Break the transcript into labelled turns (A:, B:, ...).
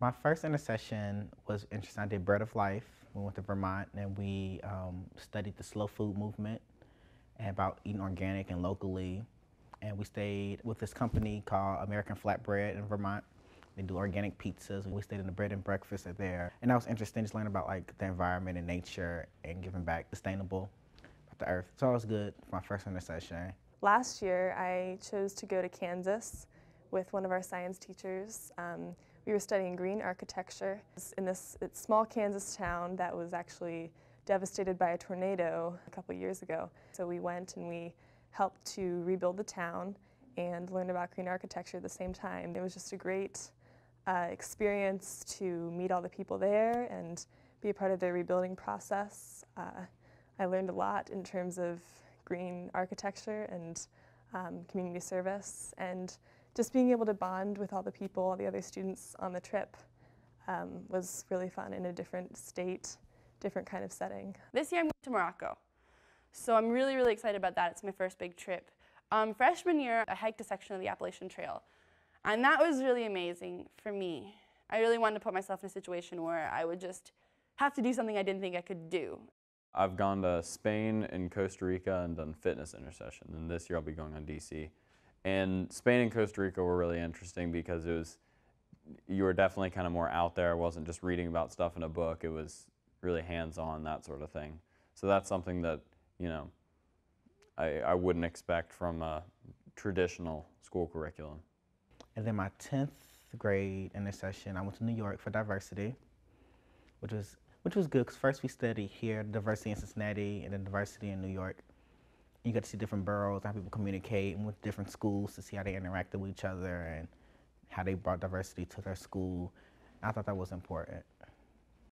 A: My first intercession was interesting. I did Bread of Life. We went to Vermont and we um, studied the slow food movement and about eating organic and locally. And we stayed with this company called American Flatbread in Vermont. They do organic pizzas. We stayed in the bread and breakfast at there. And that was interesting, just learning about like the environment and nature and giving back sustainable about the earth. So it was good for my first intercession.
B: Last year, I chose to go to Kansas with one of our science teachers. Um, we were studying green architecture in this small Kansas town that was actually devastated by a tornado a couple years ago. So we went and we helped to rebuild the town and learned about green architecture at the same time. It was just a great uh, experience to meet all the people there and be a part of their rebuilding process. Uh, I learned a lot in terms of green architecture and um, community service and just being able to bond with all the people, all the other students on the trip um, was really fun in a different state, different kind of setting.
C: This year I am going to Morocco, so I'm really, really excited about that. It's my first big trip. Um, freshman year, I hiked a section of the Appalachian Trail, and that was really amazing for me. I really wanted to put myself in a situation where I would just have to do something I didn't think I could do.
D: I've gone to Spain and Costa Rica and done fitness intercession, and this year I'll be going on DC. And Spain and Costa Rica were really interesting because it was you were definitely kind of more out there. It wasn't just reading about stuff in a book. It was really hands-on, that sort of thing. So that's something that, you know, I, I wouldn't expect from a traditional school curriculum.
A: And then my 10th grade intercession, I went to New York for diversity, which was, which was good because first we studied here, diversity in Cincinnati, and then diversity in New York you get to see different boroughs, how people communicate, and with different schools to see how they interacted with each other and how they brought diversity to their school. I thought that was important.